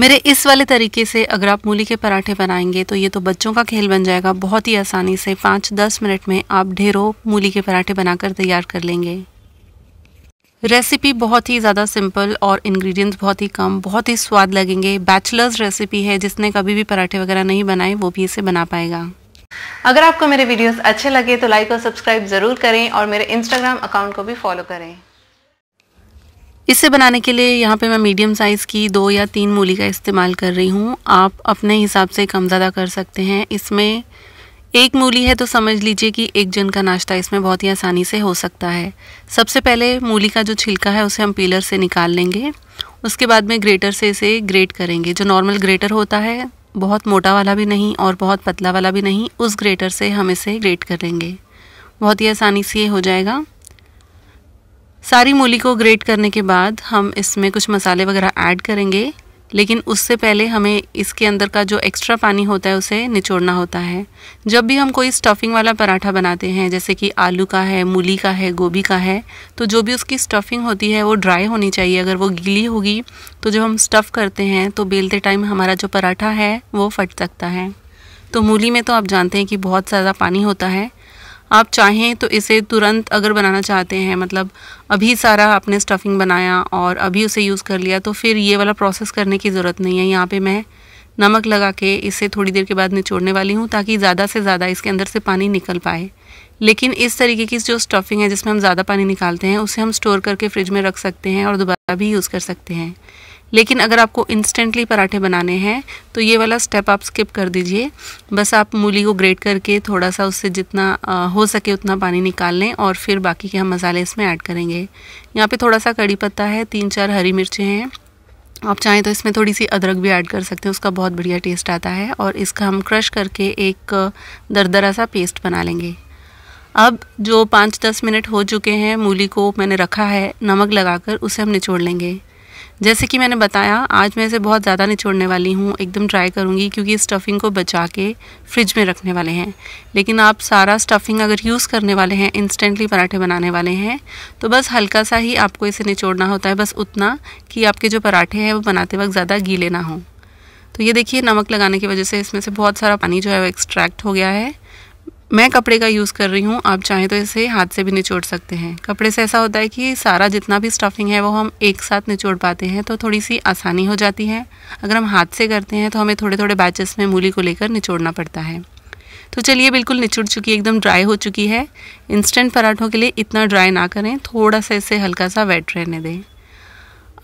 मेरे इस वाले तरीके से अगर आप मूली के पराठे बनाएंगे तो ये तो बच्चों का खेल बन जाएगा बहुत ही आसानी से पाँच दस मिनट में आप ढेरों मूली के पराठे बनाकर तैयार कर लेंगे रेसिपी बहुत ही ज़्यादा सिंपल और इंग्रेडिएंट्स बहुत ही कम बहुत ही स्वाद लगेंगे बैचलर्स रेसिपी है जिसने कभी भी पराठे वगैरह नहीं बनाए वो भी इसे बना पाएगा अगर आपको मेरे वीडियोस अच्छे लगे तो लाइक और सब्सक्राइब ज़रूर करें और मेरे इंस्टाग्राम अकाउंट को भी फॉलो करें इसे बनाने के लिए यहाँ पे मैं मीडियम साइज़ की दो या तीन मूली का इस्तेमाल कर रही हूँ आप अपने हिसाब से कम ज़्यादा कर सकते हैं इसमें एक मूली है तो समझ लीजिए कि एक जन का नाश्ता इसमें बहुत ही आसानी से हो सकता है सबसे पहले मूली का जो छिलका है उसे हम पीलर से निकाल लेंगे उसके बाद में ग्रेटर से इसे ग्रेट करेंगे जो नॉर्मल ग्रेटर होता है बहुत मोटा वाला भी नहीं और बहुत पतला वाला भी नहीं उस ग्रेटर से हम इसे ग्रेट करेंगे बहुत ही आसानी से ये हो जाएगा सारी मूली को ग्रेट करने के बाद हम इसमें कुछ मसाले वगैरह ऐड करेंगे लेकिन उससे पहले हमें इसके अंदर का जो एक्स्ट्रा पानी होता है उसे निचोड़ना होता है जब भी हम कोई स्टफिंग वाला पराठा बनाते हैं जैसे कि आलू का है मूली का है गोभी का है तो जो भी उसकी स्टफिंग होती है वो ड्राई होनी चाहिए अगर वो गीली होगी तो जब हम स्टफ़ करते हैं तो बेलते टाइम हमारा जो पराठा है वो फट सकता है तो मूली में तो आप जानते हैं कि बहुत ज़्यादा पानी होता है आप चाहें तो इसे तुरंत अगर बनाना चाहते हैं मतलब अभी सारा आपने स्टफ़िंग बनाया और अभी उसे यूज़ कर लिया तो फिर ये वाला प्रोसेस करने की ज़रूरत नहीं है यहाँ पे मैं नमक लगा के इसे थोड़ी देर के बाद निचोड़ने वाली हूँ ताकि ज़्यादा से ज़्यादा इसके अंदर से पानी निकल पाए लेकिन इस तरीके की जो स्टफिंग है जिसमें हम ज़्यादा पानी निकालते हैं उसे हम स्टोर करके फ्रिज में रख सकते हैं और दोबारा भी यूज़ कर सकते हैं लेकिन अगर आपको इंस्टेंटली पराठे बनाने हैं तो ये वाला स्टेप आप स्किप कर दीजिए बस आप मूली को ग्रेट करके थोड़ा सा उससे जितना आ, हो सके उतना पानी निकाल लें और फिर बाकी के हम मसाले इसमें ऐड करेंगे यहाँ पे थोड़ा सा कड़ी पत्ता है तीन चार हरी मिर्चें हैं आप चाहें तो इसमें थोड़ी सी अदरक भी ऐड कर सकते हैं उसका बहुत बढ़िया टेस्ट आता है और इसका हम क्रश करके एक दरदरा सा पेस्ट बना लेंगे अब जो पाँच दस मिनट हो चुके हैं मूली को मैंने रखा है नमक लगाकर उसे हम निचोड़ लेंगे जैसे कि मैंने बताया आज मैं इसे बहुत ज़्यादा निचोड़ने वाली हूँ एकदम ट्राई करूँगी क्योंकि स्टफ़िंग को बचा के फ्रिज में रखने वाले हैं लेकिन आप सारा स्टफ़िंग अगर यूज़ करने वाले हैं इंस्टेंटली पराठे बनाने वाले हैं तो बस हल्का सा ही आपको इसे निचोड़ना होता है बस उतना कि आपके जो पराठे हैं वो बनाते वक्त ज़्यादा गीले ना हों तो ये देखिए नमक लगाने की वजह से इसमें से बहुत सारा पानी जो है वो एक्सट्रैक्ट हो गया है मैं कपड़े का यूज़ कर रही हूँ आप चाहें तो इसे हाथ से भी निचोड़ सकते हैं कपड़े से ऐसा होता है कि सारा जितना भी स्टफिंग है वो हम एक साथ निचोड़ पाते हैं तो थोड़ी सी आसानी हो जाती है अगर हम हाथ से करते हैं तो हमें थोड़े थोड़े बैचेस में मूली को लेकर निचोड़ना पड़ता है तो चलिए बिल्कुल निचुड़ चुकी है एकदम ड्राई हो चुकी है इंस्टेंट पराठों के लिए इतना ड्राई ना करें थोड़ा सा इसे हल्का सा वेट रहने दें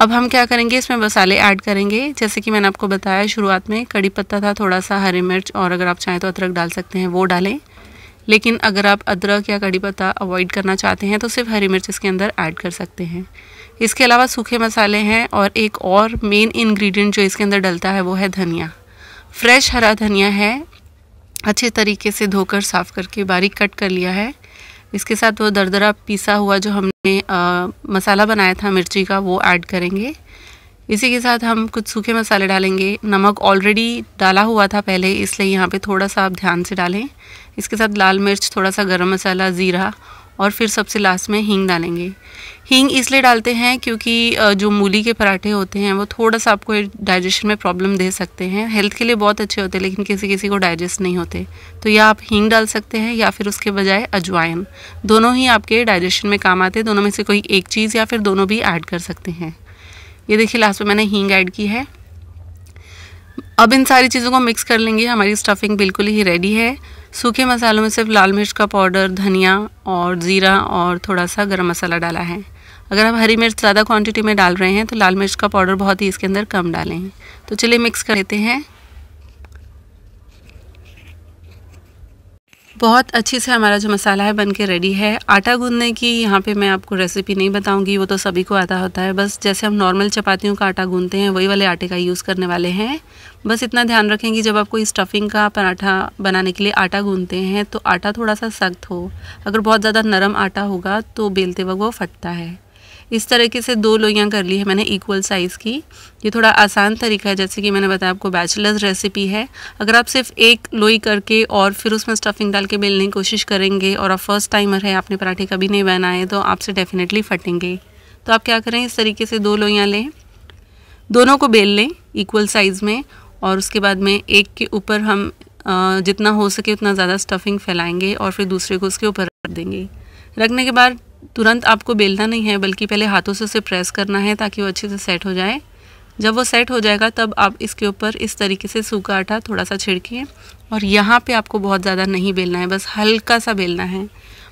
अब हम क्या करेंगे इसमें मसाले ऐड करेंगे जैसे कि मैंने आपको बताया शुरुआत में कड़ी पत्ता था थोड़ा सा हरी मिर्च और अगर आप चाहें तो अदरक डाल सकते हैं वो डालें लेकिन अगर आप अदरक या कड़ी पत्ता अवॉइड करना चाहते हैं तो सिर्फ हरी मिर्च इसके अंदर ऐड कर सकते हैं इसके अलावा सूखे मसाले हैं और एक और मेन इंग्रेडिएंट जो इसके अंदर डलता है वो है धनिया फ्रेश हरा धनिया है अच्छे तरीके से धोकर साफ़ करके बारीक कट कर लिया है इसके साथ वो दरदरा पीसा हुआ जो हमने आ, मसाला बनाया था मिर्ची का वो ऐड करेंगे इसी के साथ हम कुछ सूखे मसाले डालेंगे नमक ऑलरेडी डाला हुआ था पहले इसलिए यहाँ पे थोड़ा सा आप ध्यान से डालें इसके साथ लाल मिर्च थोड़ा सा गरम मसाला ज़ीरा और फिर सबसे लास्ट में हींग डालेंगे हींग इसलिए डालते हैं क्योंकि जो मूली के पराठे होते हैं वो थोड़ा सा आपको डाइजेशन में प्रॉब्लम दे सकते हैं हेल्थ के लिए बहुत अच्छे होते हैं लेकिन किसी किसी को डाइजेस्ट नहीं होते तो या आप हींग डाल सकते हैं या फिर उसके बजाय अजवाइन दोनों ही आपके डाइजेशन में काम आते हैं दोनों में से कोई एक चीज़ या फिर दोनों भी ऐड कर सकते हैं ये देखिए लास्ट में मैंने हींग ऐड की है अब इन सारी चीज़ों को मिक्स कर लेंगे हमारी स्टफिंग बिल्कुल ही रेडी है सूखे मसालों में सिर्फ लाल मिर्च का पाउडर धनिया और ज़ीरा और थोड़ा सा गरम मसाला डाला है अगर आप हरी मिर्च ज़्यादा क्वांटिटी में डाल रहे हैं तो लाल मिर्च का पाउडर बहुत ही इसके अंदर कम डालें तो चलिए मिक्स कर लेते हैं बहुत अच्छे से हमारा जो मसाला है बन के रेडी है आटा गूंदने की यहाँ पे मैं आपको रेसिपी नहीं बताऊंगी वो तो सभी को आता होता है बस जैसे हम नॉर्मल चपातियों का आटा गूंदते हैं वही वाले आटे का यूज़ करने वाले हैं बस इतना ध्यान रखें कि जब आप कोई स्टफिंग का पराठा बनाने के लिए आटा गूंदते हैं तो आटा थोड़ा सा सख्त हो अगर बहुत ज़्यादा नरम आटा होगा तो बेलते वक्त वो फटता है इस तरीके से दो लोइयाँ कर ली है मैंने इक्वल साइज़ की ये थोड़ा आसान तरीका है जैसे कि मैंने बताया आपको बैचलर्स रेसिपी है अगर आप सिर्फ एक लोई करके और फिर उसमें स्टफिंग डाल के बेलने की कोशिश करेंगे और आप फर्स्ट टाइमर है आपने पराठे कभी नहीं बनाए तो आपसे डेफिनेटली फटेंगे तो आप क्या करें इस तरीके से दो लोइयाँ लें दोनों को बेल लें इक्वल साइज़ में और उसके बाद में एक के ऊपर हम जितना हो सके उतना ज़्यादा स्टफिंग फैलाएंगे और फिर दूसरे को उसके ऊपर रख देंगे रखने के बाद तुरंत आपको बेलना नहीं है बल्कि पहले हाथों से उसे प्रेस करना है ताकि वो अच्छे से सेट हो जाए जब वो सेट हो जाएगा तब आप इसके ऊपर इस तरीके से सूखा आटा थोड़ा सा छिड़किए और यहाँ पे आपको बहुत ज़्यादा नहीं बेलना है बस हल्का सा बेलना है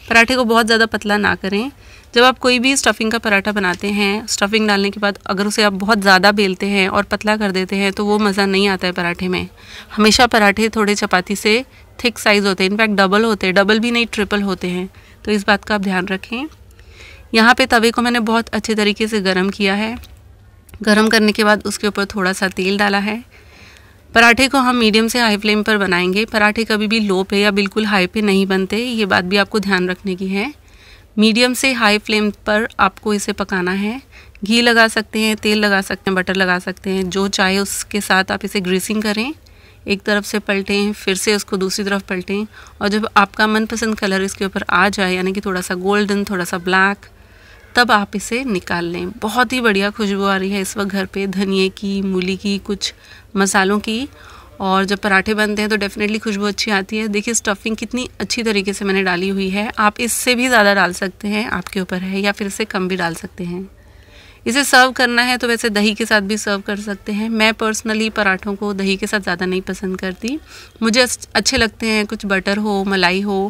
पराठे को बहुत ज़्यादा पतला ना करें जब आप कोई भी स्टफिंग का पराठा बनाते हैं स्टफिंग डालने के बाद अगर उसे आप बहुत ज़्यादा बेलते हैं और पतला कर देते हैं तो वो मज़ा नहीं आता है पराठे में हमेशा पराठे थोड़े चपाती से थिक साइज़ होते हैं इनफैक्ट डबल होते हैं डबल भी नहीं ट्रिपल होते हैं तो इस बात का आप ध्यान रखें यहाँ पे तवे को मैंने बहुत अच्छे तरीके से गर्म किया है गर्म करने के बाद उसके ऊपर थोड़ा सा तेल डाला है पराठे को हम मीडियम से हाई फ्लेम पर बनाएंगे पराठे कभी भी लो पे या बिल्कुल हाई पे नहीं बनते ये बात भी आपको ध्यान रखने की है मीडियम से हाई फ्लेम पर आपको इसे पकाना है घी लगा सकते हैं तेल लगा सकते हैं बटर लगा सकते हैं जो चाहे उसके साथ आप इसे ग्रीसिंग करें एक तरफ से पलटें फिर से उसको दूसरी तरफ पलटें और जब आपका मनपसंद कलर इसके ऊपर आ जाए यानी कि थोड़ा सा गोल्डन थोड़ा सा ब्लैक तब आप इसे निकाल लें बहुत ही बढ़िया खुशबू आ रही है इस वक्त घर पे धनिए की मूली की कुछ मसालों की और जब पराठे बनते हैं तो डेफ़िनेटली खुशबू अच्छी आती है देखिए स्टफिंग कितनी अच्छी तरीके से मैंने डाली हुई है आप इससे भी ज़्यादा डाल सकते हैं आपके ऊपर है या फिर इससे कम भी डाल सकते हैं इसे सर्व करना है तो वैसे दही के साथ भी सर्व कर सकते हैं मैं पर्सनली पराठों को दही के साथ ज़्यादा नहीं पसंद करती मुझे अच्छे लगते हैं कुछ बटर हो मलाई हो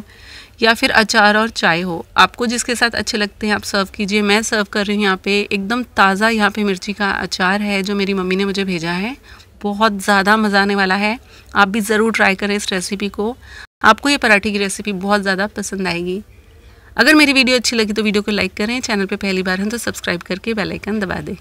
या फिर अचार और चाय हो आपको जिसके साथ अच्छे लगते हैं आप सर्व कीजिए मैं सर्व कर रही हूँ यहाँ पे एकदम ताज़ा यहाँ पे मिर्ची का अचार है जो मेरी मम्मी ने मुझे भेजा है बहुत ज़्यादा मज़ा आने वाला है आप भी ज़रूर ट्राई करें इस रेसिपी को आपको ये पराठे की रेसिपी बहुत ज़्यादा पसंद आएगी अगर मेरी वीडियो अच्छी लगी तो वीडियो को लाइक करें चैनल पर पहली बार हैं तो सब्सक्राइब करके बेलाइकन दबा दें